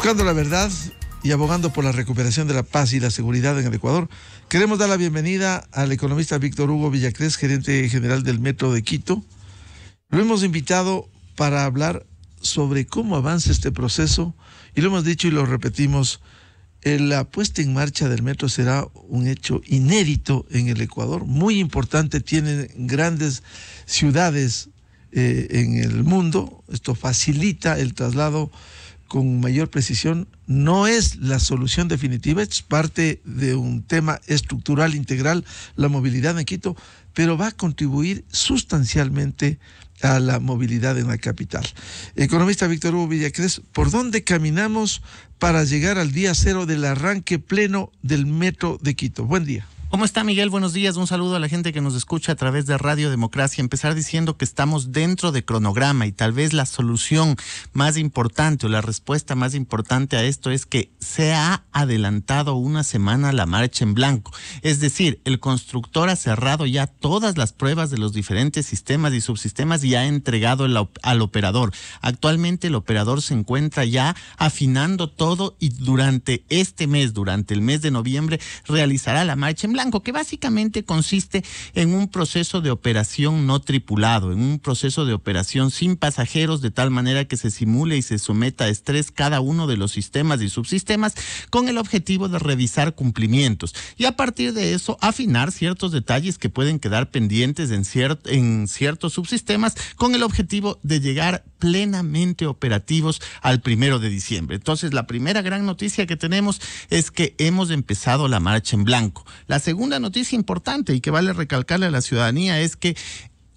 Buscando la verdad y abogando por la recuperación de la paz y la seguridad en el Ecuador, queremos dar la bienvenida al economista Víctor Hugo Villacrés, gerente general del Metro de Quito. Lo hemos invitado para hablar sobre cómo avanza este proceso y lo hemos dicho y lo repetimos, eh, la puesta en marcha del metro será un hecho inédito en el Ecuador, muy importante, tiene grandes ciudades eh, en el mundo, esto facilita el traslado con mayor precisión, no es la solución definitiva, es parte de un tema estructural integral, la movilidad en Quito, pero va a contribuir sustancialmente a la movilidad en la capital. Economista Víctor Hugo Villacrés, ¿por dónde caminamos para llegar al día cero del arranque pleno del metro de Quito? Buen día. ¿Cómo está Miguel? Buenos días. Un saludo a la gente que nos escucha a través de Radio Democracia. Empezar diciendo que estamos dentro de cronograma y tal vez la solución más importante o la respuesta más importante a esto es que se ha adelantado una semana la marcha en blanco. Es decir, el constructor ha cerrado ya todas las pruebas de los diferentes sistemas y subsistemas y ha entregado al operador. Actualmente el operador se encuentra ya afinando todo y durante este mes, durante el mes de noviembre, realizará la marcha en blanco, que básicamente consiste en un proceso de operación no tripulado, en un proceso de operación sin pasajeros, de tal manera que se simule y se someta a estrés cada uno de los sistemas y subsistemas con el objetivo de revisar cumplimientos y a partir de eso afinar ciertos detalles que pueden quedar pendientes en, en ciertos subsistemas con el objetivo de llegar plenamente operativos al primero de diciembre. Entonces, la primera gran noticia que tenemos es que hemos empezado la marcha en blanco. La segunda noticia importante y que vale recalcarle a la ciudadanía es que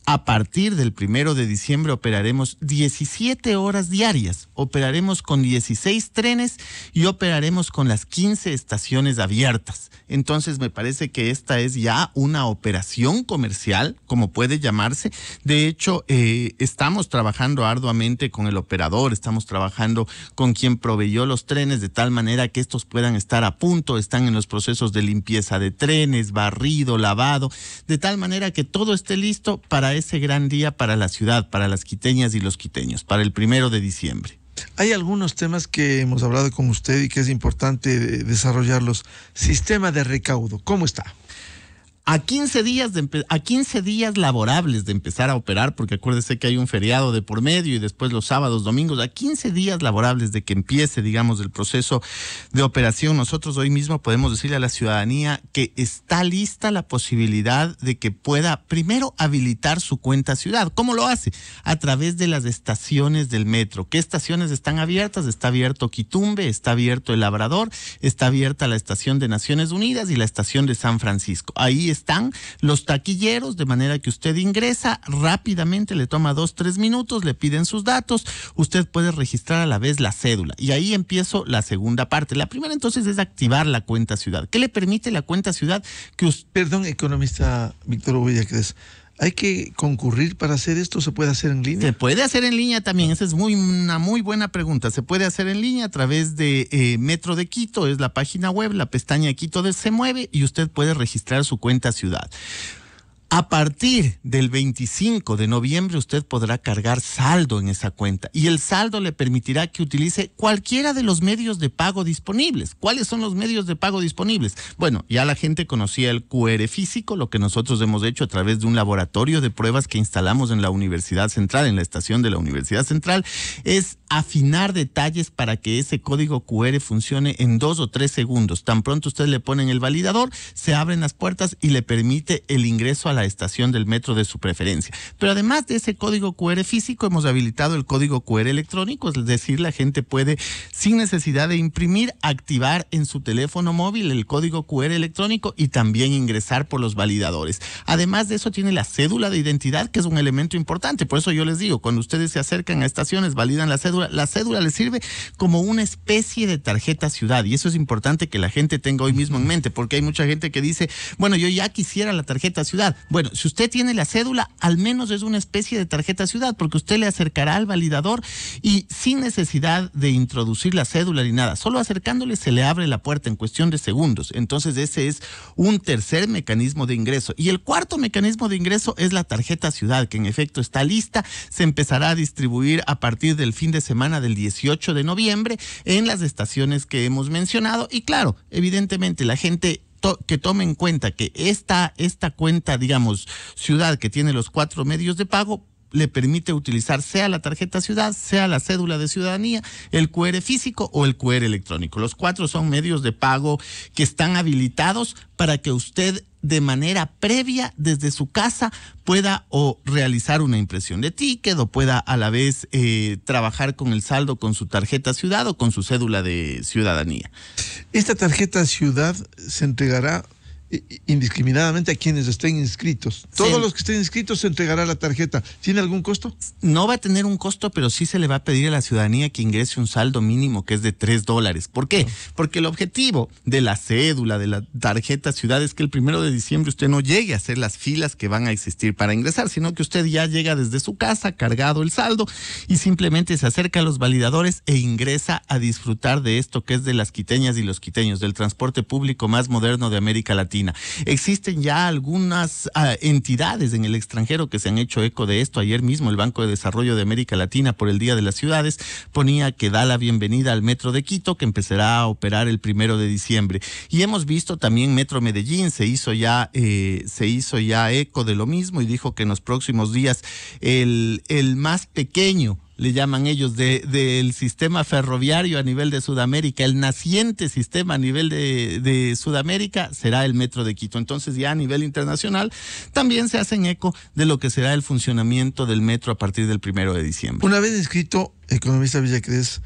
a partir del primero de diciembre operaremos 17 horas diarias, operaremos con 16 trenes y operaremos con las 15 estaciones abiertas. Entonces me parece que esta es ya una operación comercial, como puede llamarse. De hecho, eh, estamos trabajando arduamente con el operador, estamos trabajando con quien proveyó los trenes de tal manera que estos puedan estar a punto, están en los procesos de limpieza de trenes, barrido, lavado, de tal manera que todo esté listo para ese gran día para la ciudad, para las quiteñas y los quiteños, para el primero de diciembre? Hay algunos temas que hemos hablado con usted y que es importante eh, desarrollarlos. Sistema de recaudo, ¿cómo está? a 15 días de a 15 días laborables de empezar a operar, porque acuérdese que hay un feriado de por medio y después los sábados, domingos, a 15 días laborables de que empiece, digamos, el proceso de operación, nosotros hoy mismo podemos decirle a la ciudadanía que está lista la posibilidad de que pueda primero habilitar su cuenta ciudad. ¿Cómo lo hace? A través de las estaciones del metro. ¿Qué estaciones están abiertas? Está abierto Quitumbe, está abierto El Labrador, está abierta la estación de Naciones Unidas y la estación de San Francisco. Ahí están los taquilleros, de manera que usted ingresa rápidamente, le toma dos, tres minutos, le piden sus datos, usted puede registrar a la vez la cédula. Y ahí empiezo la segunda parte. La primera entonces es activar la cuenta ciudad. ¿Qué le permite la cuenta ciudad que usted... Perdón, economista Víctor Ubilla, que es hay que concurrir para hacer esto? ¿Se puede hacer en línea? Se puede hacer en línea también, esa es muy, una muy buena pregunta. Se puede hacer en línea a través de eh, Metro de Quito, es la página web, la pestaña de Quito de Se Mueve y usted puede registrar su cuenta ciudad. A partir del 25 de noviembre usted podrá cargar saldo en esa cuenta y el saldo le permitirá que utilice cualquiera de los medios de pago disponibles. ¿Cuáles son los medios de pago disponibles? Bueno, ya la gente conocía el QR físico, lo que nosotros hemos hecho a través de un laboratorio de pruebas que instalamos en la Universidad Central, en la estación de la Universidad Central, es afinar detalles para que ese código QR funcione en dos o tres segundos. Tan pronto usted le pone en el validador, se abren las puertas y le permite el ingreso a la la estación del metro de su preferencia. Pero además de ese código QR físico, hemos habilitado el código QR electrónico, es decir, la gente puede, sin necesidad de imprimir, activar en su teléfono móvil el código QR electrónico y también ingresar por los validadores. Además de eso, tiene la cédula de identidad, que es un elemento importante. Por eso yo les digo, cuando ustedes se acercan a estaciones, validan la cédula, la cédula les sirve como una especie de tarjeta ciudad. Y eso es importante que la gente tenga hoy mismo en mente, porque hay mucha gente que dice, bueno, yo ya quisiera la tarjeta ciudad. Bueno, si usted tiene la cédula, al menos es una especie de tarjeta ciudad, porque usted le acercará al validador y sin necesidad de introducir la cédula ni nada, solo acercándole se le abre la puerta en cuestión de segundos. Entonces ese es un tercer mecanismo de ingreso. Y el cuarto mecanismo de ingreso es la tarjeta ciudad, que en efecto está lista, se empezará a distribuir a partir del fin de semana del 18 de noviembre en las estaciones que hemos mencionado. Y claro, evidentemente la gente que tome en cuenta que esta, esta cuenta, digamos, ciudad que tiene los cuatro medios de pago, le permite utilizar sea la tarjeta ciudad, sea la cédula de ciudadanía, el QR físico o el QR electrónico. Los cuatro son medios de pago que están habilitados para que usted de manera previa desde su casa pueda o realizar una impresión de ticket o pueda a la vez eh, trabajar con el saldo con su tarjeta ciudad o con su cédula de ciudadanía. Esta tarjeta ciudad se entregará indiscriminadamente a quienes estén inscritos. Todos los que estén inscritos se entregará la tarjeta. ¿Tiene algún costo? No va a tener un costo, pero sí se le va a pedir a la ciudadanía que ingrese un saldo mínimo que es de tres dólares. ¿Por qué? Ah. Porque el objetivo de la cédula, de la tarjeta ciudad es que el primero de diciembre usted no llegue a hacer las filas que van a existir para ingresar, sino que usted ya llega desde su casa cargado el saldo y simplemente se acerca a los validadores e ingresa a disfrutar de esto que es de las quiteñas y los quiteños, del transporte público más moderno de América Latina. Existen ya algunas ah, entidades en el extranjero que se han hecho eco de esto. Ayer mismo el Banco de Desarrollo de América Latina por el Día de las Ciudades ponía que da la bienvenida al Metro de Quito que empezará a operar el primero de diciembre. Y hemos visto también Metro Medellín se hizo ya, eh, se hizo ya eco de lo mismo y dijo que en los próximos días el, el más pequeño le llaman ellos, del sistema ferroviario a nivel de Sudamérica, el naciente sistema a nivel de, de, Sudamérica será el Metro de Quito. Entonces ya a nivel internacional también se hacen eco de lo que será el funcionamiento del metro a partir del primero de diciembre. Una vez escrito, economista Villacrés,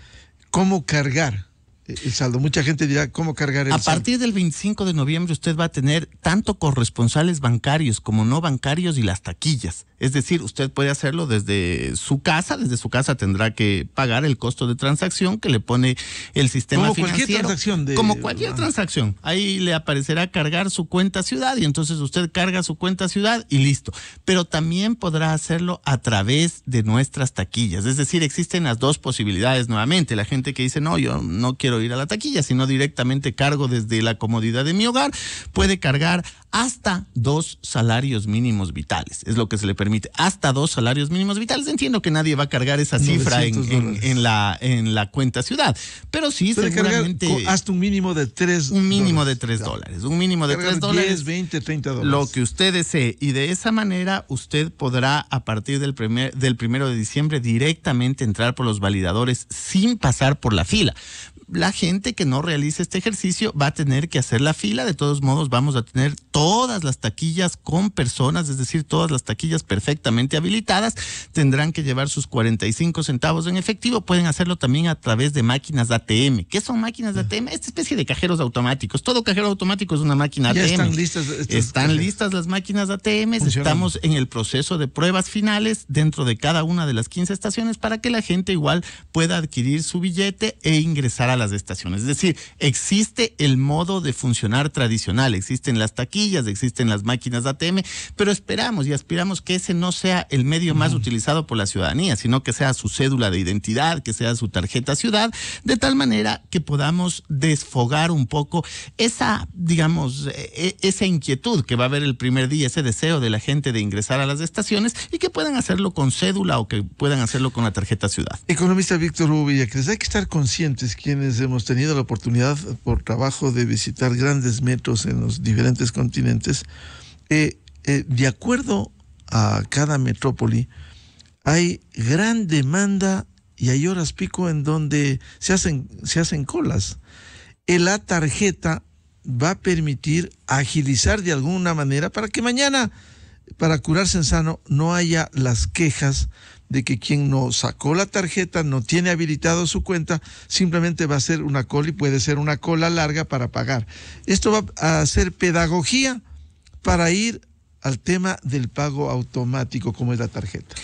¿cómo cargar el saldo. Mucha gente dirá, ¿cómo cargar el A partir del 25 de noviembre usted va a tener tanto corresponsales bancarios como no bancarios y las taquillas. Es decir, usted puede hacerlo desde su casa, desde su casa tendrá que pagar el costo de transacción que le pone el sistema como financiero. transacción Como cualquier transacción. Ahí le aparecerá cargar su cuenta ciudad y entonces usted carga su cuenta ciudad y listo. Pero también podrá hacerlo a través de nuestras taquillas. Es decir, existen las dos posibilidades nuevamente. La gente que dice, no, yo no quiero ir a la taquilla, sino directamente cargo desde la comodidad de mi hogar, puede cargar hasta dos salarios mínimos vitales. Es lo que se le permite. Hasta dos salarios mínimos vitales. Entiendo que nadie va a cargar esa cifra en, la, en la cuenta ciudad, pero sí, seguramente. hasta un mínimo de tres. Un mínimo de tres dólares. Un mínimo de tres dólares. 20, dólares. Lo que usted desee. Y de esa manera usted podrá, a partir del, primer, del primero de diciembre, directamente entrar por los validadores sin pasar por la fila la gente que no realice este ejercicio va a tener que hacer la fila. De todos modos, vamos a tener todas las taquillas con personas, es decir, todas las taquillas perfectamente habilitadas. Tendrán que llevar sus 45 centavos en efectivo. Pueden hacerlo también a través de máquinas ATM. ¿Qué son máquinas de ATM? Esta especie de cajeros automáticos. Todo cajero automático es una máquina Están listas. listas las máquinas ATM. Estamos en el proceso de pruebas finales dentro de cada una de las 15 estaciones para que la gente igual pueda adquirir su billete e ingresar a las estaciones. Es decir, existe el modo de funcionar tradicional, existen las taquillas, existen las máquinas ATM, pero esperamos y aspiramos que ese no sea el medio más utilizado por la ciudadanía, sino que sea su cédula de identidad, que sea su tarjeta ciudad, de tal manera que podamos desfogar un poco esa, digamos, e, e, esa inquietud que va a haber el primer día, ese deseo de la gente de ingresar a las estaciones y que puedan hacerlo con cédula o que puedan hacerlo con la tarjeta ciudad. Economista Víctor Hugo Villacres, hay que estar conscientes quienes hemos tenido la oportunidad por trabajo de visitar grandes metros en los diferentes continentes, eh, eh, de acuerdo a cada metrópoli, hay gran demanda y hay horas pico en donde se hacen, se hacen colas. Eh, la tarjeta va a permitir agilizar de alguna manera para que mañana, para curarse en sano, no haya las quejas de que quien no sacó la tarjeta, no tiene habilitado su cuenta, simplemente va a ser una cola y puede ser una cola larga para pagar. Esto va a ser pedagogía para ir al tema del pago automático, como es la tarjeta.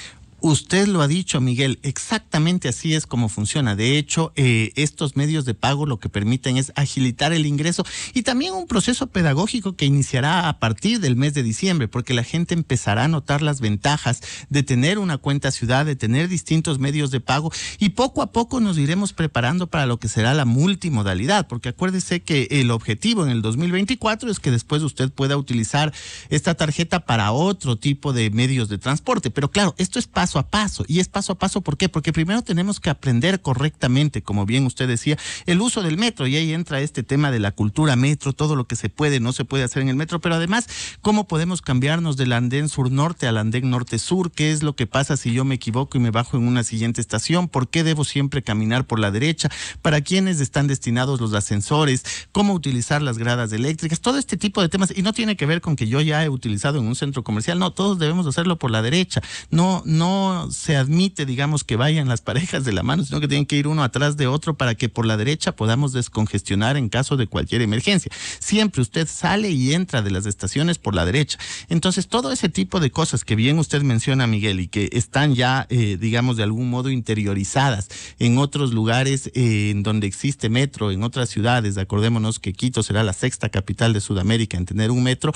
Usted lo ha dicho, Miguel, exactamente así es como funciona. De hecho, eh, estos medios de pago lo que permiten es agilitar el ingreso y también un proceso pedagógico que iniciará a partir del mes de diciembre, porque la gente empezará a notar las ventajas de tener una cuenta ciudad, de tener distintos medios de pago y poco a poco nos iremos preparando para lo que será la multimodalidad, porque acuérdese que el objetivo en el 2024 es que después usted pueda utilizar esta tarjeta para otro tipo de medios de transporte. Pero claro, esto es paso a paso. Y es paso a paso, ¿por qué? Porque primero tenemos que aprender correctamente, como bien usted decía, el uso del metro. Y ahí entra este tema de la cultura metro, todo lo que se puede, no se puede hacer en el metro. Pero además, ¿cómo podemos cambiarnos del andén sur-norte al andén norte-sur? ¿Qué es lo que pasa si yo me equivoco y me bajo en una siguiente estación? ¿Por qué debo siempre caminar por la derecha? ¿Para quiénes están destinados los ascensores? ¿Cómo utilizar las gradas eléctricas? Todo este tipo de temas. Y no tiene que ver con que yo ya he utilizado en un centro comercial. No, todos debemos hacerlo por la derecha. No, no se admite, digamos, que vayan las parejas de la mano, sino que tienen que ir uno atrás de otro para que por la derecha podamos descongestionar en caso de cualquier emergencia. Siempre usted sale y entra de las estaciones por la derecha. Entonces, todo ese tipo de cosas que bien usted menciona, Miguel, y que están ya, eh, digamos, de algún modo interiorizadas en otros lugares eh, en donde existe metro, en otras ciudades, acordémonos que Quito será la sexta capital de Sudamérica en tener un metro,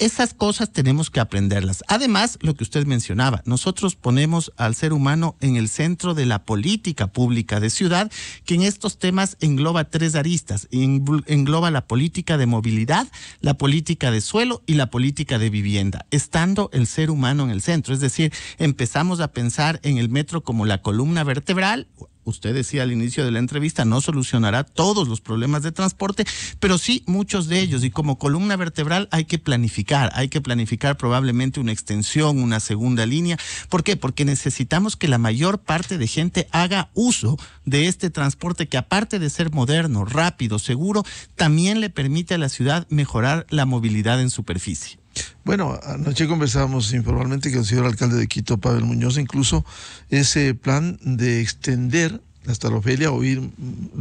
esas cosas tenemos que aprenderlas. Además, lo que usted mencionaba, nosotros ponemos al ser humano en el centro de la política pública de ciudad, que en estos temas engloba tres aristas. Engloba la política de movilidad, la política de suelo y la política de vivienda, estando el ser humano en el centro. Es decir, empezamos a pensar en el metro como la columna vertebral, usted decía al inicio de la entrevista, no solucionará todos los problemas de transporte, pero sí muchos de ellos. Y como columna vertebral hay que planificar, hay que planificar probablemente una extensión, una segunda línea. ¿Por qué? Porque necesitamos que la mayor parte de gente haga uso de este transporte que aparte de ser moderno, rápido, seguro, también le permite a la ciudad mejorar la movilidad en superficie. Bueno, anoche conversábamos informalmente con el señor alcalde de Quito, Pavel Muñoz, incluso ese plan de extender hasta Ofelia o ir,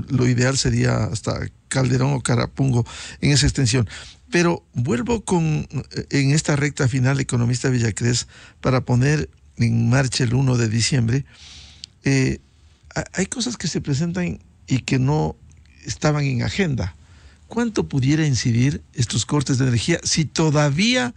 lo ideal sería hasta Calderón o Carapungo en esa extensión. Pero vuelvo con en esta recta final, economista Villacrés, para poner en marcha el 1 de diciembre. Eh, hay cosas que se presentan y que no estaban en agenda. ¿cuánto pudiera incidir estos cortes de energía si todavía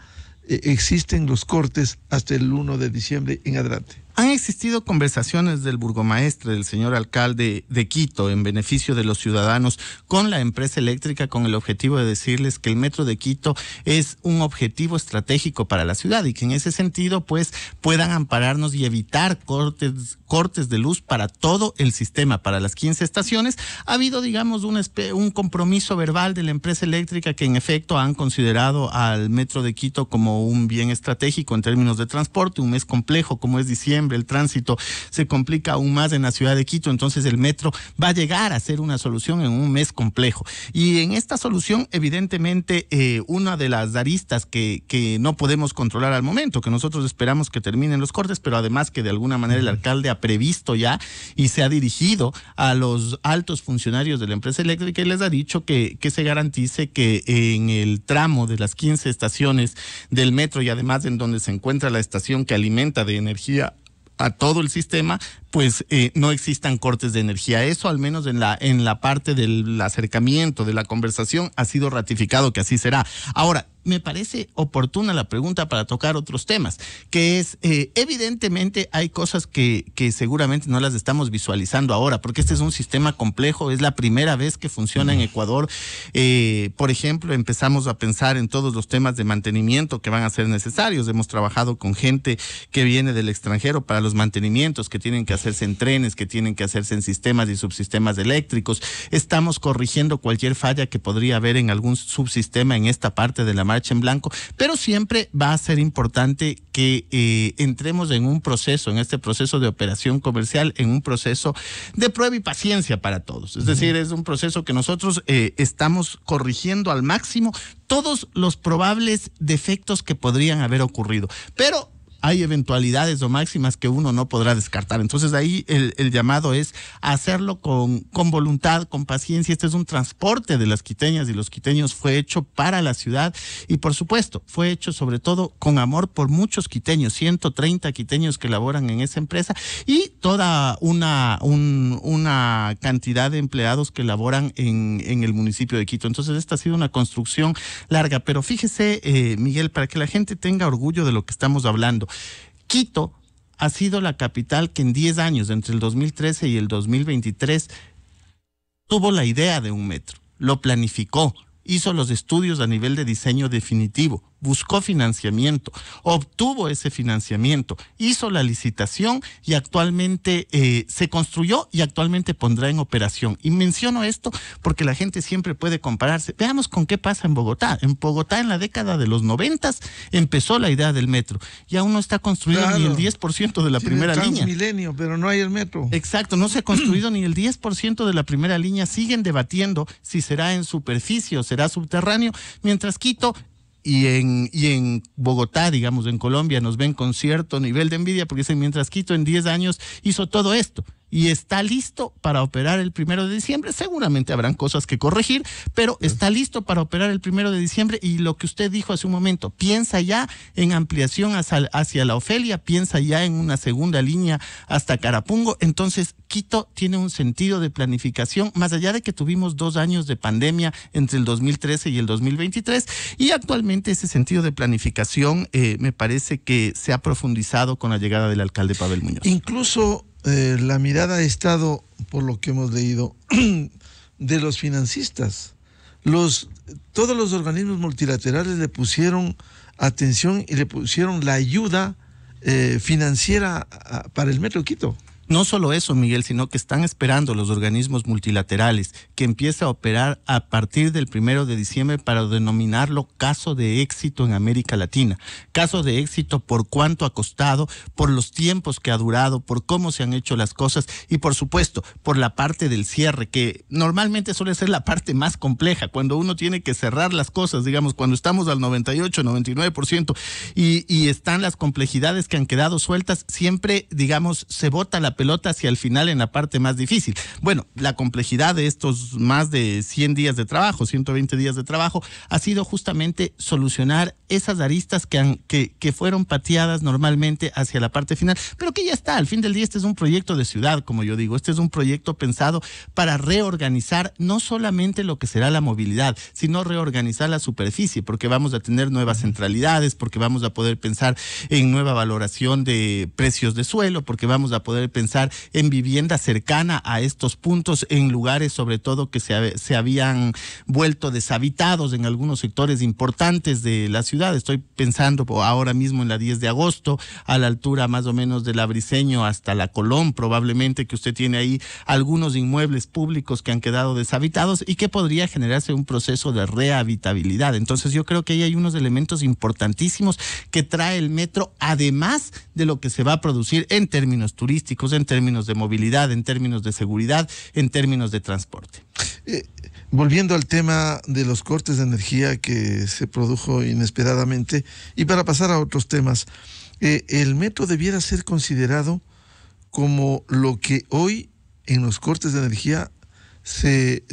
eh, existen los cortes hasta el 1 de diciembre en adelante? Han existido conversaciones del burgomaestre, del señor alcalde de Quito, en beneficio de los ciudadanos con la empresa eléctrica, con el objetivo de decirles que el metro de Quito es un objetivo estratégico para la ciudad y que en ese sentido, pues, puedan ampararnos y evitar cortes, cortes de luz para todo el sistema, para las 15 estaciones. Ha habido, digamos, un, un compromiso verbal de la empresa eléctrica que en efecto han considerado al metro de Quito como un bien estratégico en términos de transporte, un mes complejo como es diciembre el tránsito se complica aún más en la ciudad de Quito, entonces el metro va a llegar a ser una solución en un mes complejo. Y en esta solución, evidentemente, eh, una de las aristas que, que no podemos controlar al momento, que nosotros esperamos que terminen los cortes, pero además que de alguna manera el alcalde ha previsto ya y se ha dirigido a los altos funcionarios de la empresa eléctrica y les ha dicho que, que se garantice que en el tramo de las 15 estaciones del metro y además en donde se encuentra la estación que alimenta de energía a todo el sistema pues eh, no existan cortes de energía. Eso al menos en la, en la parte del acercamiento, de la conversación, ha sido ratificado que así será. Ahora, me parece oportuna la pregunta para tocar otros temas, que es, eh, evidentemente hay cosas que, que, seguramente no las estamos visualizando ahora, porque este es un sistema complejo, es la primera vez que funciona en Ecuador. Eh, por ejemplo, empezamos a pensar en todos los temas de mantenimiento que van a ser necesarios. Hemos trabajado con gente que viene del extranjero para los mantenimientos que tienen que hacer hacerse en trenes, que tienen que hacerse en sistemas y subsistemas eléctricos. Estamos corrigiendo cualquier falla que podría haber en algún subsistema en esta parte de la marcha en blanco, pero siempre va a ser importante que eh, entremos en un proceso, en este proceso de operación comercial, en un proceso de prueba y paciencia para todos. Es decir, es un proceso que nosotros eh, estamos corrigiendo al máximo todos los probables defectos que podrían haber ocurrido. Pero hay eventualidades o máximas que uno no podrá descartar. Entonces ahí el, llamado es hacerlo con, con voluntad, con paciencia. Este es un transporte de las quiteñas y los quiteños fue hecho para la ciudad y por supuesto fue hecho sobre todo con amor por muchos quiteños, 130 quiteños que laboran en esa empresa y toda una, una cantidad de empleados que laboran en, en el municipio de Quito. Entonces esta ha sido una construcción larga, pero fíjese eh, Miguel, para que la gente tenga orgullo de lo que estamos hablando, Quito ha sido la capital que en 10 años, entre el 2013 y el 2023, tuvo la idea de un metro, lo planificó, hizo los estudios a nivel de diseño definitivo, buscó financiamiento, obtuvo ese financiamiento, hizo la licitación y actualmente eh, se construyó y actualmente pondrá en operación. Y menciono esto porque la gente siempre puede compararse. Veamos con qué pasa en Bogotá. En Bogotá en la década de los noventas empezó la idea del metro y aún no está construido ni el 10% de la primera línea. milenio, pero no hay el metro. Exacto, no se ha construido ni el 10% de la primera línea. Siguen debatiendo si será en superficie o será subterráneo, mientras Quito y en, y en Bogotá, digamos, en Colombia, nos ven con cierto nivel de envidia, porque dicen, mientras Quito en 10 años hizo todo esto y está listo para operar el primero de diciembre. Seguramente habrán cosas que corregir, pero está listo para operar el primero de diciembre. Y lo que usted dijo hace un momento, piensa ya en ampliación hacia, la Ofelia, piensa ya en una segunda línea hasta Carapungo. Entonces, Quito tiene un sentido de planificación, más allá de que tuvimos dos años de pandemia entre el 2013 y el 2023, y actualmente ese sentido de planificación eh, me parece que se ha profundizado con la llegada del alcalde Pavel Muñoz. Incluso eh, la mirada ha estado, por lo que hemos leído, de los financistas. Los, todos los organismos multilaterales le pusieron atención y le pusieron la ayuda eh, financiera para el Metro Quito. No solo eso, Miguel, sino que están esperando los organismos multilaterales que empiece a operar a partir del primero de diciembre para denominarlo caso de éxito en América Latina. Caso de éxito por cuánto ha costado, por los tiempos que ha durado, por cómo se han hecho las cosas y, por supuesto, por la parte del cierre, que normalmente suele ser la parte más compleja, cuando uno tiene que cerrar las cosas, digamos, cuando estamos al 98, 99% y, y están las complejidades que han quedado sueltas, siempre, digamos, se vota la pelota hacia el final en la parte más difícil. Bueno, la complejidad de estos más de 100 días de trabajo, 120 días de trabajo, ha sido justamente solucionar esas aristas que, han, que, que fueron pateadas normalmente hacia la parte final, pero que ya está, al fin del día este es un proyecto de ciudad, como yo digo, este es un proyecto pensado para reorganizar no solamente lo que será la movilidad, sino reorganizar la superficie, porque vamos a tener nuevas centralidades, porque vamos a poder pensar en nueva valoración de precios de suelo, porque vamos a poder pensar pensar en vivienda cercana a estos puntos, en lugares sobre todo que se, se habían vuelto deshabitados en algunos sectores importantes de la ciudad. Estoy pensando ahora mismo en la 10 de agosto, a la altura más o menos de la hasta la Colón, probablemente que usted tiene ahí algunos inmuebles públicos que han quedado deshabitados y que podría generarse un proceso de rehabilitabilidad. Entonces yo creo que ahí hay unos elementos importantísimos que trae el metro, además de lo que se va a producir en términos turísticos, en términos de movilidad, en términos de seguridad, en términos de transporte. Eh, volviendo al tema de los cortes de energía que se produjo inesperadamente, y para pasar a otros temas, eh, el metro debiera ser considerado como lo que hoy en los cortes de energía se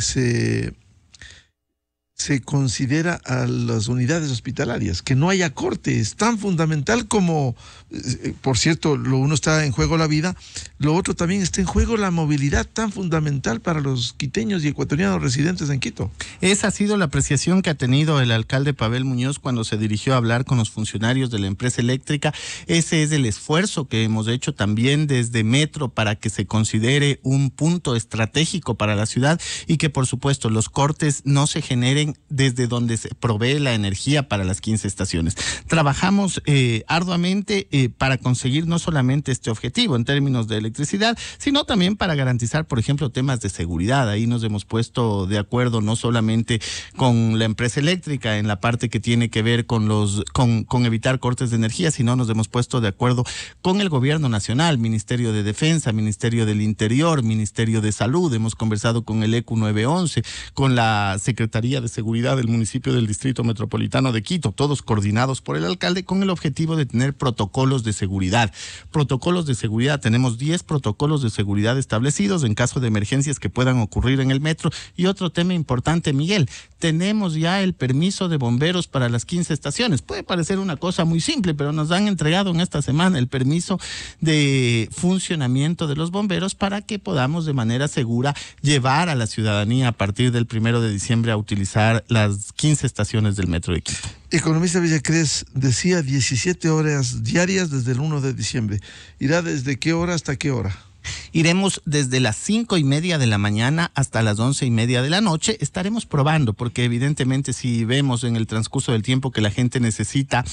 se considera a las unidades hospitalarias, que no haya corte, es tan fundamental como, eh, por cierto, lo uno está en juego la vida, lo otro también está en juego la movilidad, tan fundamental para los quiteños y ecuatorianos residentes en Quito. Esa ha sido la apreciación que ha tenido el alcalde Pavel Muñoz cuando se dirigió a hablar con los funcionarios de la empresa eléctrica. Ese es el esfuerzo que hemos hecho también desde Metro para que se considere un punto estratégico para la ciudad y que, por supuesto, los cortes no se generen desde donde se provee la energía para las 15 estaciones. Trabajamos eh, arduamente eh, para conseguir no solamente este objetivo en términos de electricidad, sino también para garantizar, por ejemplo, temas de seguridad. Ahí nos hemos puesto de acuerdo no solamente con la empresa eléctrica en la parte que tiene que ver con los con, con evitar cortes de energía, sino nos hemos puesto de acuerdo con el gobierno nacional, Ministerio de Defensa, Ministerio del Interior, Ministerio de Salud. Hemos conversado con el ECU 911, con la Secretaría de Seguridad seguridad del municipio del Distrito Metropolitano de Quito, todos coordinados por el alcalde con el objetivo de tener protocolos de seguridad. Protocolos de seguridad, tenemos 10 protocolos de seguridad establecidos en caso de emergencias que puedan ocurrir en el metro. Y otro tema importante, Miguel, tenemos ya el permiso de bomberos para las 15 estaciones. Puede parecer una cosa muy simple, pero nos han entregado en esta semana el permiso de funcionamiento de los bomberos para que podamos de manera segura llevar a la ciudadanía a partir del primero de diciembre a utilizar las 15 estaciones del metro de Quito. Economista Villacrés decía 17 horas diarias desde el 1 de diciembre. ¿Irá desde qué hora hasta qué hora? Iremos desde las cinco y media de la mañana hasta las once y media de la noche. Estaremos probando, porque evidentemente si vemos en el transcurso del tiempo que la gente necesita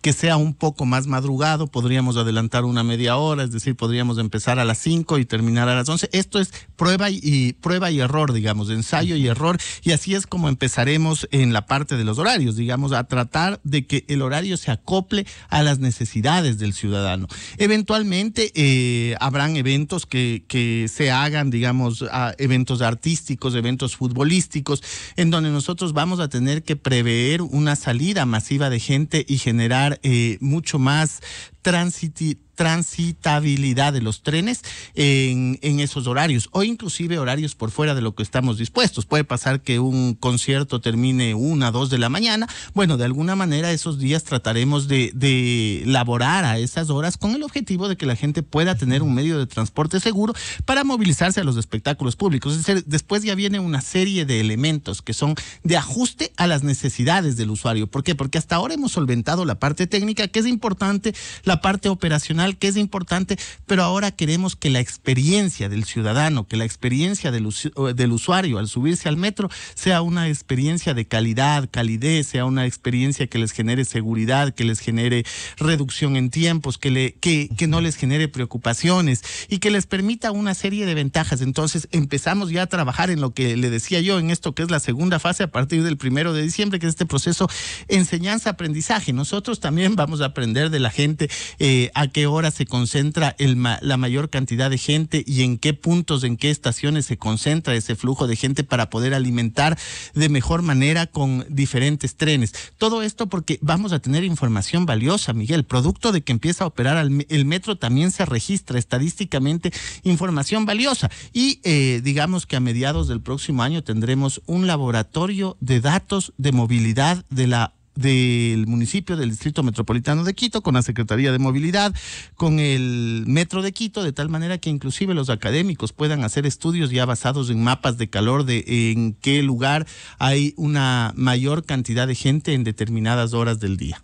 que sea un poco más madrugado, podríamos adelantar una media hora, es decir, podríamos empezar a las 5 y terminar a las 11. Esto es prueba y, prueba y error, digamos, ensayo y error, y así es como empezaremos en la parte de los horarios, digamos, a tratar de que el horario se acople a las necesidades del ciudadano. Eventualmente eh, habrán eventos que, se hagan, digamos, a eventos artísticos, eventos futbolísticos, en donde nosotros vamos a tener que prever una salida masiva de gente y generar eh, mucho más transitabilidad de los trenes en, esos horarios o inclusive horarios por fuera de lo que estamos dispuestos. Puede pasar que un concierto termine una, dos de la mañana. Bueno, de alguna manera esos días trataremos de, de laborar a esas horas con el objetivo de que la gente pueda tener un medio de transporte seguro para movilizarse a los espectáculos públicos. Es decir, después ya viene una serie de elementos que son de ajuste a las necesidades del usuario. ¿Por qué? Porque hasta ahora hemos solventado la parte técnica que es importante, la parte operacional que es importante, pero ahora queremos que la experiencia del ciudadano, que la experiencia del, eh, del usuario al subirse al metro sea una experiencia de calidad, calidez, sea una experiencia que les genere seguridad, que les genere reducción en tiempos, que, le, que, que no les genere preocupaciones y que les permita una serie de ventajas. Entonces empezamos ya a trabajar en lo que le decía yo, en esto que es la segunda fase a partir del primero de diciembre, que es este proceso enseñanza-aprendizaje. Nosotros también vamos a aprender de la gente eh, a qué hora se concentra la mayor cantidad de gente y en qué puntos, en qué estaciones se concentra ese flujo de gente para poder alimentar de mejor manera con diferentes trenes. Todo esto porque vamos a tener información valiosa, Miguel, producto de que empieza a operar el metro también se registra estadísticamente información valiosa y eh, digamos que a mediados del próximo año tendremos un laboratorio de datos de movilidad de la del municipio del Distrito Metropolitano de Quito, con la Secretaría de Movilidad, con el Metro de Quito, de tal manera que inclusive los académicos puedan hacer estudios ya basados en mapas de calor de en qué lugar hay una mayor cantidad de gente en determinadas horas del día.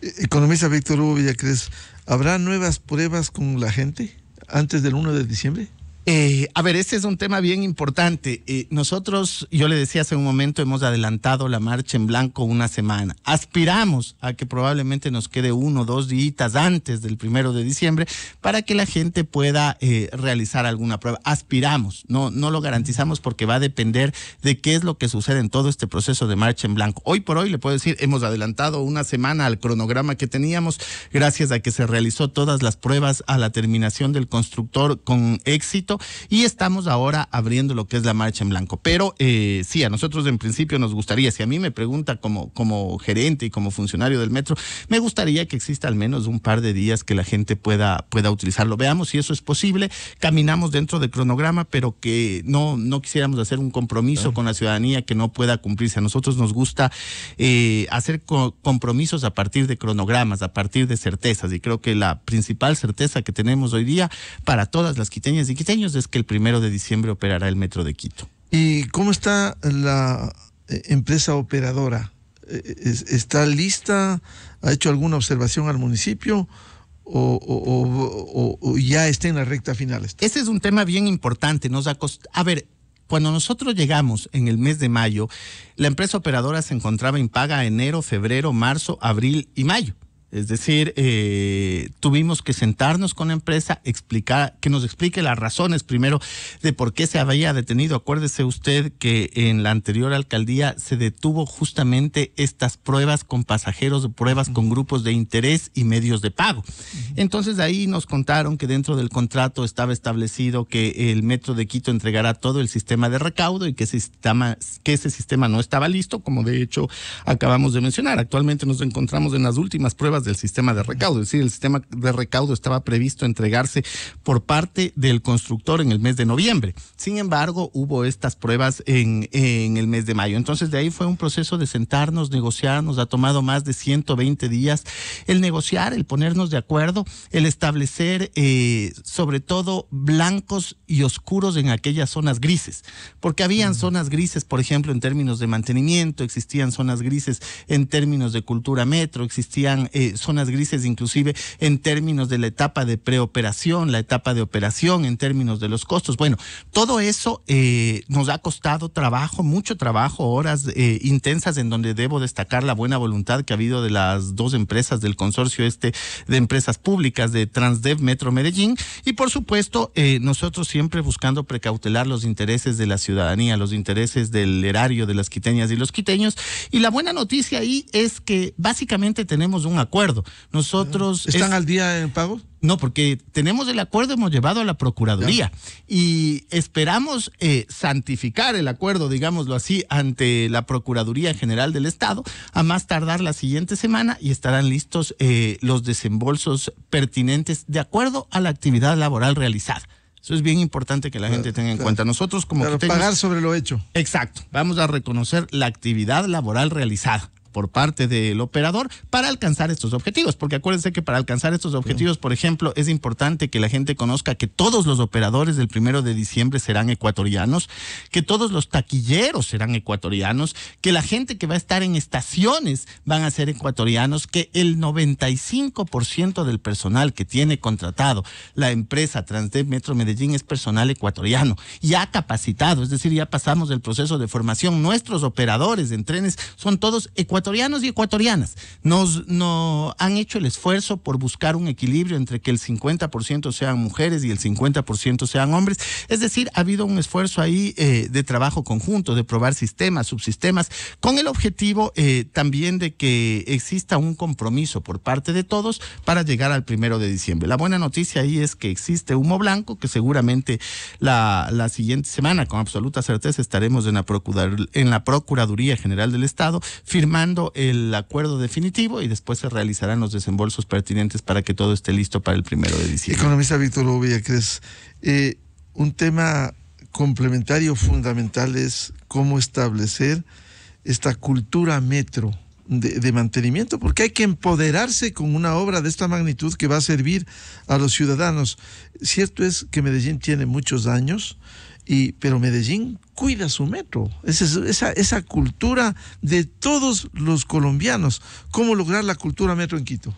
Eh, economista Víctor Hugo Villacrés, ¿habrá nuevas pruebas con la gente antes del 1 de diciembre? Eh, a ver, este es un tema bien importante. Eh, nosotros, yo le decía hace un momento, hemos adelantado la marcha en blanco una semana. Aspiramos a que probablemente nos quede uno o dos días antes del primero de diciembre para que la gente pueda eh, realizar alguna prueba. Aspiramos, no, no lo garantizamos porque va a depender de qué es lo que sucede en todo este proceso de marcha en blanco. Hoy por hoy le puedo decir, hemos adelantado una semana al cronograma que teníamos gracias a que se realizó todas las pruebas a la terminación del constructor con éxito y estamos ahora abriendo lo que es la marcha en blanco. Pero eh, sí, a nosotros en principio nos gustaría, si a mí me pregunta como, como gerente y como funcionario del metro, me gustaría que exista al menos un par de días que la gente pueda, pueda utilizarlo. Veamos si eso es posible, caminamos dentro del cronograma, pero que no, no quisiéramos hacer un compromiso con la ciudadanía que no pueda cumplirse. A nosotros nos gusta eh, hacer compromisos a partir de cronogramas, a partir de certezas, y creo que la principal certeza que tenemos hoy día para todas las quiteñas y quiteños es que el primero de diciembre operará el Metro de Quito. ¿Y cómo está la eh, empresa operadora? Eh, eh, ¿Está lista? ¿Ha hecho alguna observación al municipio? O, ya está en la recta final? Este es un tema bien importante. A ver, cuando nosotros llegamos en el mes de mayo, la empresa operadora se encontraba impaga enero, febrero, marzo, abril y mayo. Es decir, eh, tuvimos que sentarnos con la empresa, explicar, que nos explique las razones primero de por qué se había detenido. Acuérdese usted que en la anterior alcaldía se detuvo justamente estas pruebas con pasajeros, pruebas con grupos de interés y medios de pago. Entonces ahí nos contaron que dentro del contrato estaba establecido que el Metro de Quito entregará todo el sistema de recaudo y que sistema, que ese sistema no estaba listo, como de hecho acabamos de mencionar. Actualmente nos encontramos en las últimas pruebas del sistema de recaudo. Es decir, el sistema de recaudo estaba previsto entregarse por parte del constructor en el mes de noviembre. Sin embargo, hubo estas pruebas en, en el mes de mayo. Entonces, de ahí fue un proceso de sentarnos, negociarnos, ha tomado más de 120 días el negociar, el ponernos de acuerdo, el establecer eh, sobre todo blancos y oscuros en aquellas zonas grises, porque habían zonas grises, por ejemplo, en términos de mantenimiento, existían zonas grises en términos de cultura metro, existían eh, zonas grises, inclusive en términos de la etapa de preoperación, la etapa de operación, en términos de los costos. Bueno, todo eso eh, nos ha costado trabajo, mucho trabajo, horas eh, intensas en donde debo destacar la buena voluntad que ha habido de las dos empresas del consorcio este de empresas públicas de Transdev Metro Medellín y por supuesto eh, nosotros siempre buscando precautelar los intereses de la ciudadanía, los intereses del erario de las quiteñas y los quiteños y la buena noticia ahí es que básicamente tenemos un acuerdo nosotros... Ah, ¿Están al día en pagos? No, porque tenemos el acuerdo, hemos llevado a la Procuraduría y esperamos eh, santificar el acuerdo, digámoslo así, ante la Procuraduría General del Estado, a más tardar la siguiente semana y estarán listos eh, los desembolsos pertinentes de acuerdo a la actividad laboral realizada. Eso es bien importante que la gente tenga en cuenta. Nosotros como... pagar sobre lo hecho. Exacto. Vamos a reconocer la actividad laboral realizada por parte del operador para alcanzar estos objetivos. Porque acuérdense que para alcanzar estos objetivos, por ejemplo, es importante que la gente conozca que todos los operadores del primero de diciembre serán ecuatorianos, que todos los taquilleros serán ecuatorianos, que la gente que va a estar en estaciones van a ser ecuatorianos, que el 95% del personal que tiene contratado la empresa Transdev Metro Medellín es personal ecuatoriano, ya capacitado, es decir, ya pasamos del proceso de formación. Nuestros operadores en trenes son todos ecuatorianos ecuatorianos y ecuatorianas nos no, han hecho el esfuerzo por buscar un equilibrio entre que el 50% sean mujeres y el 50% sean hombres. Es decir, ha habido un esfuerzo ahí eh, de trabajo conjunto, de probar sistemas, subsistemas, con el objetivo eh, también de que exista un compromiso por parte de todos para llegar al primero de diciembre. La buena noticia ahí es que existe humo blanco, que seguramente la, la siguiente semana, con absoluta certeza, estaremos en la, en la Procuraduría General del Estado firmando el acuerdo definitivo y después se realizarán los desembolsos pertinentes para que todo esté listo para el primero de diciembre. Economista Víctor López Villacrés, eh, un tema complementario fundamental es cómo establecer esta cultura metro de, de, mantenimiento, porque hay que empoderarse con una obra de esta magnitud que va a servir a los ciudadanos. Cierto es que Medellín tiene muchos años, pero Medellín cuida su metro. Esa, cultura de todos los colombianos. ¿Cómo lograr la cultura metro en Quito?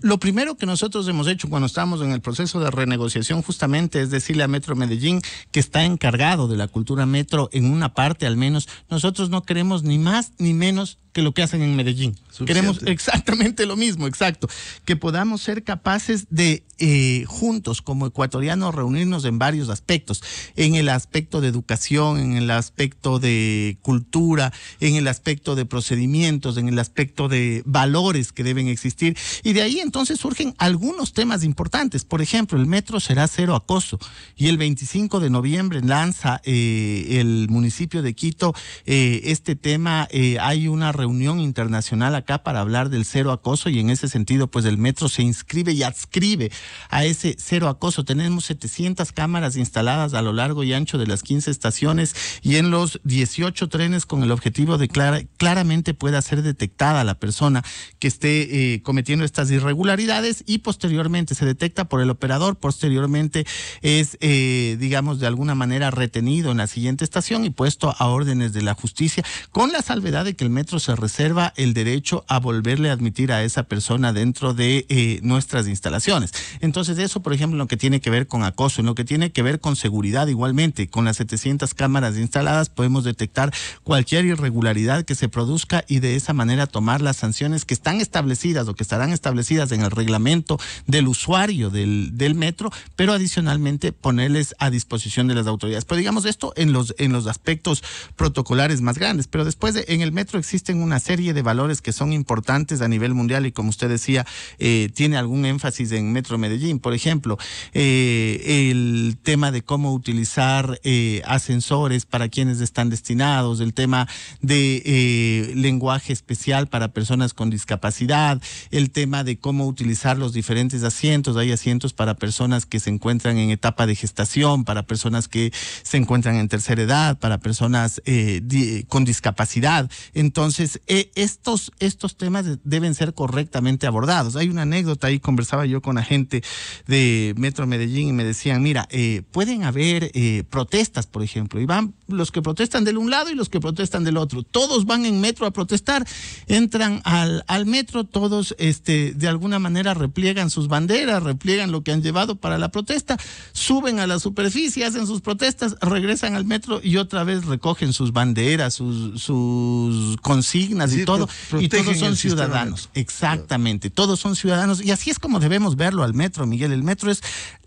Lo primero que nosotros hemos hecho cuando estamos en el proceso de renegociación justamente es decirle a Metro Medellín que está encargado de la cultura metro en una parte al menos. Nosotros no queremos ni más ni menos que lo que hacen en Medellín. Queremos exactamente lo mismo, exacto. Que podamos ser capaces de eh, juntos como ecuatorianos reunirnos en varios aspectos, en el aspecto de educación, en el aspecto de cultura, en el aspecto de procedimientos, en el aspecto de valores que deben existir. Y de ahí entonces surgen algunos temas importantes. Por ejemplo, el metro será cero acoso y el 25 de noviembre lanza eh, el municipio de Quito eh, este tema. hay una reunión internacional acá para hablar del cero acoso y en ese sentido, pues el metro se inscribe y adscribe a ese cero acoso. Tenemos 700 cámaras instaladas a lo largo y ancho de las 15 estaciones y en los 18 trenes con el objetivo de que claramente pueda ser detectada la persona que esté eh, cometiendo estas irregularidades y posteriormente se detecta por el operador, posteriormente es, eh, digamos, de alguna manera retenido en la siguiente estación y puesto a órdenes de la justicia, con la salvedad de que el metro se reserva el derecho a volverle a admitir a esa persona dentro de eh, nuestras instalaciones. Entonces, eso, por ejemplo, lo que tiene que ver con acoso, en lo que tiene que ver con seguridad igualmente, con las 700 cámaras instaladas podemos detectar cualquier irregularidad que se produzca y de esa manera tomar las sanciones que están establecidas o que estarán establecidas en el reglamento del usuario del, metro, pero adicionalmente ponerles a disposición de las autoridades. Pero digamos esto en los, en los aspectos protocolares más grandes, pero después de, en el metro existen una serie de valores que son importantes a nivel mundial y como usted decía, eh, tiene algún énfasis en Metro Medellín, por ejemplo, eh, el tema de cómo utilizar eh, ascensores para quienes están destinados, el tema de lenguaje especial para personas con discapacidad, el tema de cómo utilizar los diferentes asientos, hay asientos para personas que se encuentran en etapa de gestación, para personas que se encuentran en tercera edad, para personas con discapacidad. Entonces, eh, estos, estos temas deben ser correctamente abordados. Hay una anécdota ahí, conversaba yo con la gente de Metro Medellín y me decían, mira, eh, pueden haber eh, protestas, por ejemplo, y van los que protestan del un lado y los que protestan del otro. Todos van en metro a protestar, entran al, metro, todos este, de alguna manera repliegan sus banderas, repliegan lo que han llevado para la protesta, suben a la superficie, hacen sus protestas, regresan al metro y otra vez recogen sus banderas, sus, sus y todo. Y todos son ciudadanos. Exactamente, todos son ciudadanos. Y así es como debemos verlo al metro, Miguel. El metro es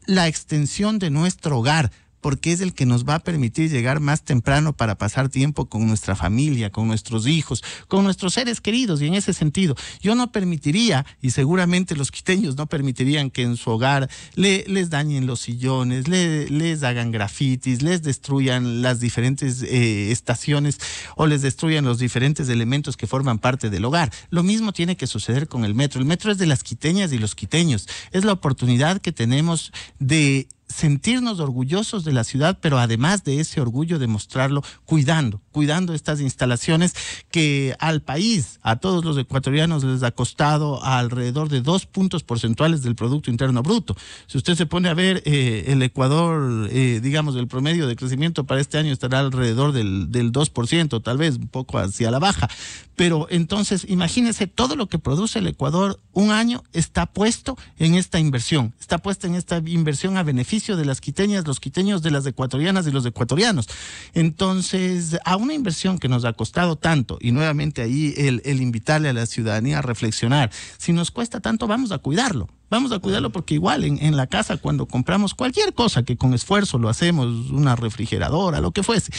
la extensión de nuestro hogar porque es el que nos va a permitir llegar más temprano para pasar tiempo con nuestra familia, con nuestros hijos, con nuestros seres queridos. Y en ese sentido, yo no permitiría, y seguramente los quiteños no permitirían que en su hogar le, les dañen los sillones, les hagan grafitis, les destruyan las diferentes eh, estaciones o les destruyan los diferentes elementos que forman parte del hogar. Lo mismo tiene que suceder con el metro. El metro es de las quiteñas y los quiteños. Es la oportunidad que tenemos de sentirnos orgullosos de la ciudad, pero además de ese orgullo de mostrarlo cuidando, cuidando estas instalaciones que al país, a todos los ecuatorianos les ha costado alrededor de dos puntos porcentuales del Producto Interno Bruto. Si usted se pone a ver eh, el Ecuador, eh, digamos, el promedio de crecimiento para este año estará alrededor del, del 2%, tal vez un poco hacia la baja, pero entonces imagínese todo lo que produce el Ecuador un año está puesto en esta inversión, está puesto en esta inversión a beneficio de las quiteñas, los quiteños de las ecuatorianas y los ecuatorianos. Entonces, a una inversión que nos ha costado tanto, y nuevamente ahí el, invitarle a la ciudadanía a reflexionar, si nos cuesta tanto, vamos a cuidarlo. Vamos a cuidarlo porque igual en, la casa cuando compramos cualquier cosa que con esfuerzo lo hacemos, una refrigeradora, lo que fuese,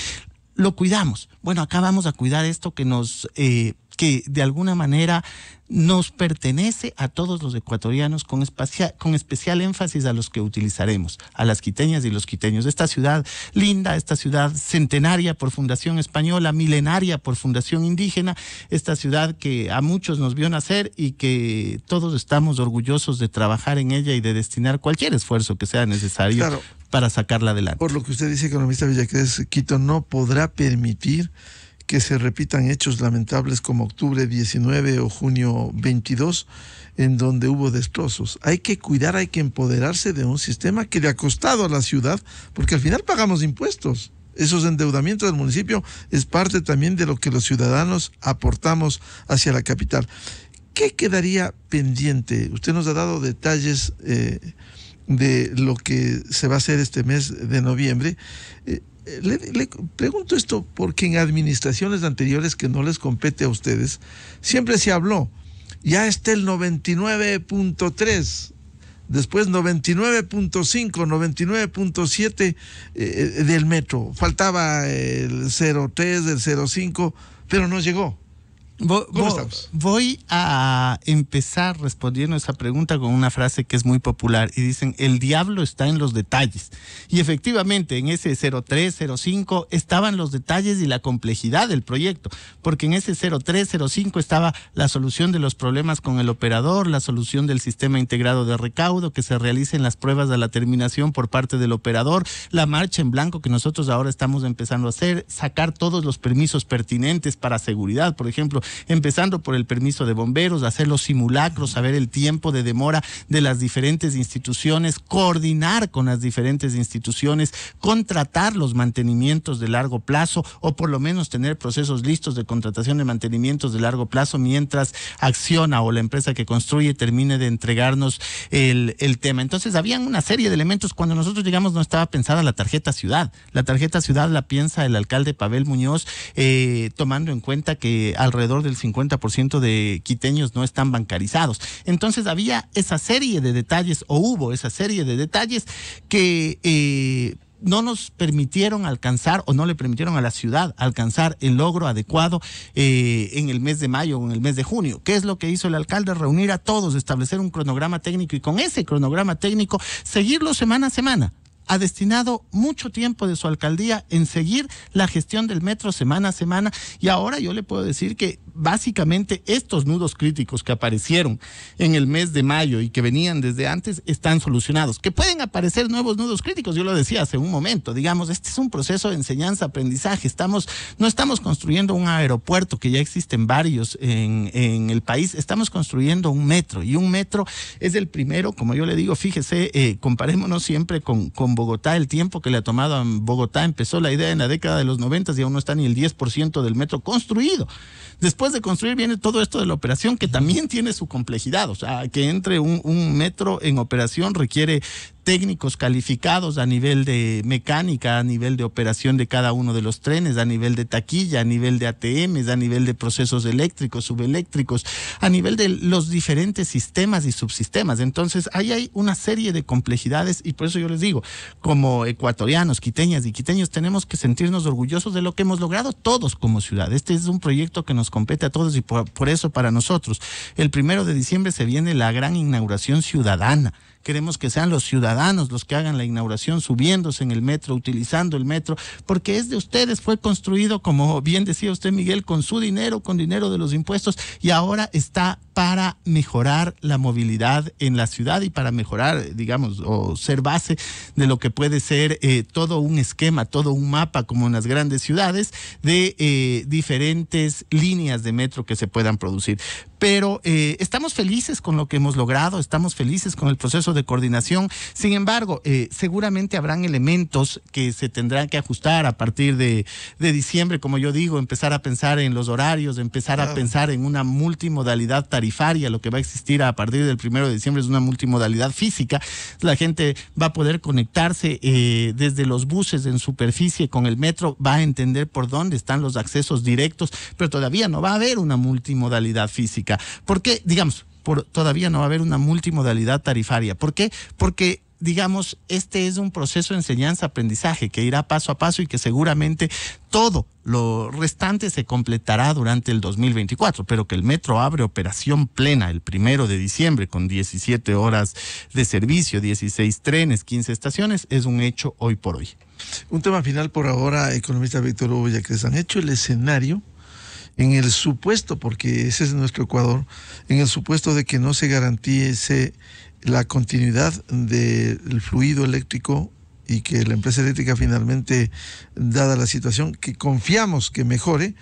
lo cuidamos. Bueno, acá vamos a cuidar esto que nos eh, que de alguna manera nos pertenece a todos los ecuatorianos, con, con especial énfasis a los que utilizaremos, a las quiteñas y los quiteños. de Esta ciudad linda, esta ciudad centenaria por Fundación Española, milenaria por Fundación Indígena, esta ciudad que a muchos nos vio nacer y que todos estamos orgullosos de trabajar en ella y de destinar cualquier esfuerzo que sea necesario para sacarla adelante. Por lo que usted dice, economista villacres Quito no podrá permitir que se repitan hechos lamentables como octubre 19 o junio 22, en donde hubo destrozos. Hay que cuidar, hay que empoderarse de un sistema que le ha costado a la ciudad, porque al final pagamos impuestos. Esos endeudamientos del municipio es parte también de lo que los ciudadanos aportamos hacia la capital. ¿Qué quedaría pendiente? Usted nos ha dado detalles eh, de lo que se va a hacer este mes de noviembre. Eh, le, pregunto esto porque en administraciones anteriores que no les compete a ustedes, siempre se habló, ya está el 99.3, después 99.5, 99.7 eh, eh, del metro, faltaba el 0.3, el 0.5, pero no llegó. Voy, voy a empezar respondiendo esa pregunta con una frase que es muy popular y dicen, el diablo está en los detalles. Y efectivamente, en ese 0305 estaban los detalles y la complejidad del proyecto, porque en ese 0305 estaba la solución de los problemas con el operador, la solución del sistema integrado de recaudo, que se realicen las pruebas de la terminación por parte del operador, la marcha en blanco que nosotros ahora estamos empezando a hacer, sacar todos los permisos pertinentes para seguridad, por ejemplo, empezando por el permiso de bomberos, hacer los simulacros, saber el tiempo de demora de las diferentes instituciones, coordinar con las diferentes instituciones, contratar los mantenimientos de largo plazo o por lo menos tener procesos listos de contratación de mantenimientos de largo plazo mientras Acciona o la empresa que construye termine de entregarnos el, tema. Entonces, habían una serie de elementos. Cuando nosotros llegamos no estaba pensada la tarjeta ciudad. La tarjeta ciudad la piensa el alcalde Pavel Muñoz, eh, tomando en cuenta que alrededor del 50% de quiteños no están bancarizados. Entonces había esa serie de detalles, o hubo esa serie de detalles que... Eh, no nos permitieron alcanzar o no le permitieron a la ciudad alcanzar el logro adecuado eh, en el mes de mayo o en el mes de junio. ¿Qué es lo que hizo el alcalde? Reunir a todos, establecer un cronograma técnico y con ese cronograma técnico seguirlo semana a semana, ha destinado mucho tiempo de su alcaldía en seguir la gestión del metro semana a semana y ahora yo le puedo decir que básicamente estos nudos críticos que aparecieron en el mes de mayo y que venían desde antes están solucionados. Que pueden aparecer nuevos nudos críticos, yo lo decía hace un momento, digamos, este es un proceso de enseñanza-aprendizaje, estamos, no estamos construyendo un aeropuerto que ya existen varios en, en, el país, estamos construyendo un metro y un metro es el primero, como yo le digo, fíjese, eh, comparémonos siempre con, con Bogotá, el tiempo que le ha tomado a Bogotá, empezó la idea en la década de los 90 y aún no está ni el 10% del metro construido. Después de construir viene todo esto de la operación que también tiene su complejidad, o sea, que entre un, metro en operación requiere técnicos calificados a nivel de mecánica, a nivel de operación de cada uno de los trenes, a nivel de taquilla, a nivel de ATMs, a nivel de procesos eléctricos, subeléctricos, a nivel de los diferentes sistemas y subsistemas. Entonces, ahí hay una serie de complejidades y por eso yo les digo, como ecuatorianos, quiteñas y quiteños, tenemos que sentirnos orgullosos de lo que hemos logrado todos como ciudad. Este es un proyecto que nos compete a todos y por, por eso para nosotros. El primero de diciembre se viene la gran inauguración ciudadana. Queremos que sean los ciudadanos los que hagan la inauguración subiéndose en el metro, utilizando el metro, porque es de ustedes, fue construido, como bien decía usted Miguel, con su dinero, con dinero de los impuestos y ahora está para mejorar la movilidad en la ciudad y para mejorar, digamos, o ser base de lo que puede ser eh, todo un esquema, todo un mapa, como en las grandes ciudades, de eh, diferentes líneas de metro que se puedan producir. Pero eh, estamos felices con lo que hemos logrado, estamos felices con el proceso de coordinación. Sin embargo, seguramente habrán elementos que se tendrán que ajustar a partir de, diciembre, como yo digo, empezar a pensar en los horarios, empezar a pensar en una multimodalidad tarifaria tarifaria, lo que va a existir a partir del primero de diciembre es una multimodalidad física. La gente va a poder conectarse eh, desde los buses en superficie con el metro, va a entender por dónde están los accesos directos, pero todavía no va a haber una multimodalidad física. ¿Por qué? digamos, todavía no va a haber una multimodalidad tarifaria. ¿Por qué? Porque digamos, este es un proceso de enseñanza-aprendizaje que irá paso a paso y que seguramente todo lo restante se completará durante el 2024, pero que el metro abre operación plena el primero de diciembre con 17 horas de servicio, 16 trenes, 15 estaciones, es un hecho hoy por hoy. Un tema final por ahora, economista Víctor que se han hecho el escenario en el supuesto, porque ese es nuestro Ecuador, en el supuesto de que no se garantice la continuidad del fluido eléctrico y que la empresa eléctrica finalmente, dada la situación, que confiamos que mejore,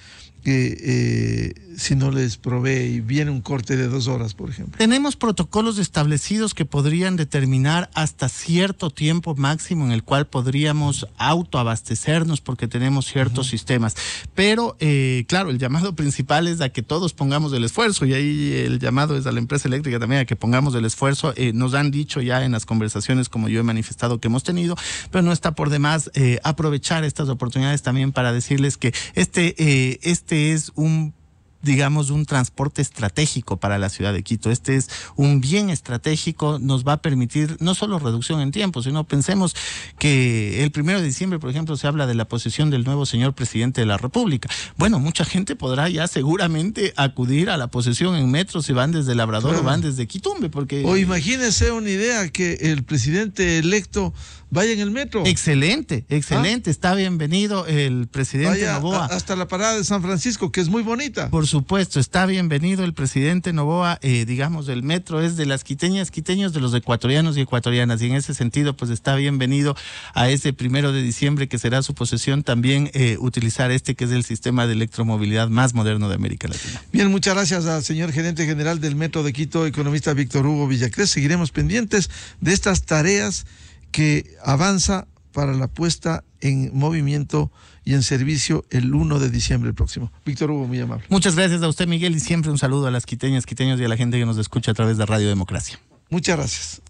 que eh, si no les provee y viene un corte de dos horas, por ejemplo. Tenemos protocolos establecidos que podrían determinar hasta cierto tiempo máximo en el cual podríamos autoabastecernos porque tenemos ciertos sistemas. Pero, eh, claro, el llamado principal es a que todos pongamos el esfuerzo y ahí el llamado es a la empresa eléctrica también a que pongamos el esfuerzo. Eh, nos han dicho ya en las conversaciones, como yo he manifestado, que hemos tenido, pero no está por demás aprovechar estas oportunidades también para decirles que este, este este es un digamos, un transporte estratégico para la ciudad de Quito. Este es un bien estratégico, nos va a permitir no solo reducción en tiempo, sino pensemos que el primero de diciembre, por ejemplo, se habla de la posesión del nuevo señor presidente de la República. Bueno, mucha gente podrá ya seguramente acudir a la posesión en metro si van desde Labrador o van desde Quitumbe, porque... O imagínese una idea que el presidente electo Vaya en el metro. Excelente, ah. excelente. Está bienvenido el presidente Novoa. Hasta la parada de San Francisco, que es muy bonita. Por supuesto, está bienvenido el presidente Novoa, eh, digamos, el metro, es de las quiteñas, quiteños, de los ecuatorianos y ecuatorianas. Y en ese sentido, pues está bienvenido a ese primero de diciembre que será su posesión también eh, utilizar este que es el sistema de electromovilidad más moderno de América Latina. Bien, muchas gracias al señor gerente general del Metro de Quito, economista Víctor Hugo Villacrés. Seguiremos pendientes de estas tareas que avanza para la puesta en movimiento y en servicio el 1 de diciembre próximo. Víctor Hugo, muy amable. Muchas gracias a usted, Miguel, y siempre un saludo a las quiteñas, quiteños y a la gente que nos escucha a través de Radio Democracia. Muchas gracias.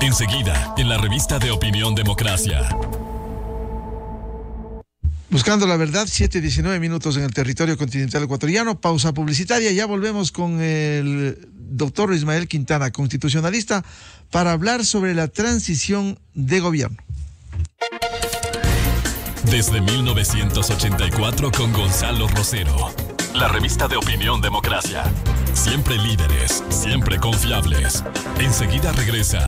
Enseguida, en la revista de Opinión Democracia. Buscando la verdad, 7.19 minutos en el territorio continental ecuatoriano, pausa publicitaria, ya volvemos con el doctor Ismael Quintana, constitucionalista, para hablar sobre la transición de gobierno. Desde 1984 con Gonzalo Rosero, la revista de opinión democracia. Siempre líderes, siempre confiables. Enseguida regresa.